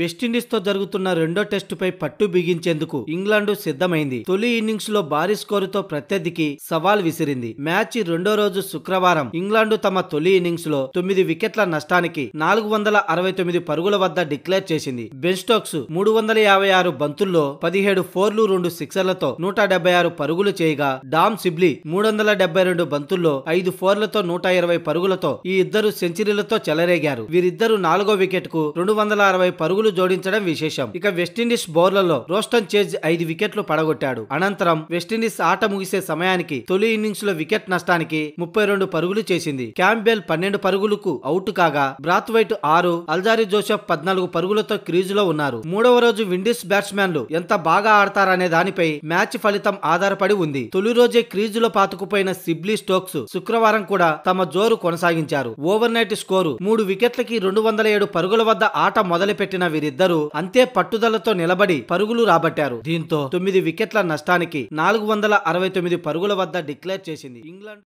వెస్టిండీస్తో జరుగుతున్న రెండో టెస్టుపై పట్టు బిగించేందుకు ఇంగ్లాండ్ సిద్ధమైంది తొలి ఇన్నింగ్స్ లో భారీ స్కోరుతో ప్రత్యర్థికి సవాల్ విసిరింది మ్యాచ్ రెండో రోజు శుక్రవారం ఇంగ్లాండు తమ తొలి ఇన్నింగ్స్ లో తొమ్మిది వికెట్ల నష్టానికి నాలుగు వందల అరవై తొమ్మిది పరుగుల వద్ద డిక్లేర్ చేసింది బెన్ స్టోక్స్ మూడు వందల యాభై ఆరు బంతుల్లో పదిహేడు ఫోర్లు రెండు సిక్సర్లతో నూట డెబ్బై ఆరు పరుగులు చేయగా డామ్ సిబ్లీ మూడు వందల డెబ్బై రెండు బంతుల్లో ఐదు ఫోర్లతో నూట ఇరవై పరుగులతో ఈ ఇద్దరు సెంచరీలతో చెలరేగారు వీరిద్దరు నాలుగో వికెట్ కు రెండు వందల అరవై పరుగులు పరుగులు జోడించడం విశేషం ఇక వెస్టిండీస్ బౌలర్లో రోస్టన్ చేజ్ ఐదు వికెట్లు పడగొట్టాడు అనంతరం వెస్టిండీస్ ఆట ముగిసే సమయానికి తొలి ఇన్నింగ్స్ లో వికెట్ నష్టానికి ముప్పై రెండు పరుగులు చేసింది క్యాంబెల్ పన్నెండు పరుగులకు అవుట్ కాగా బ్రాత్వైట్ ఆరు అల్జారి జోసెఫ్ పద్నాలుగు పరుగులతో లో ఉన్నారు మూడవ రోజు విండీస్ బ్యాట్స్మెన్లు ఎంత బాగా ఆడతారనే దానిపై మ్యాచ్ ఫలితం ఆధారపడి ఉంది తొలి రోజే క్రీజులో పాతుకుపోయిన సిబ్లీ స్టోక్స్ శుక్రవారం కూడా తమ జోరు కొనసాగించారు ఓవర్ నైట్ స్కోరు మూడు వికెట్లకి రెండు వందల ఏడు పరుగుల వద్ద ఆట మొదలుపెట్టిన వీరిద్దరూ అంతే పట్టుదలతో నిలబడి పరుగులు రాబట్టారు దీంతో తొమ్మిది వికెట్ల నష్టానికి నాలుగు వందల అరవై తొమ్మిది పరుగుల వద్ద డిక్లేర్ చేసింది ఇంగ్లాండ్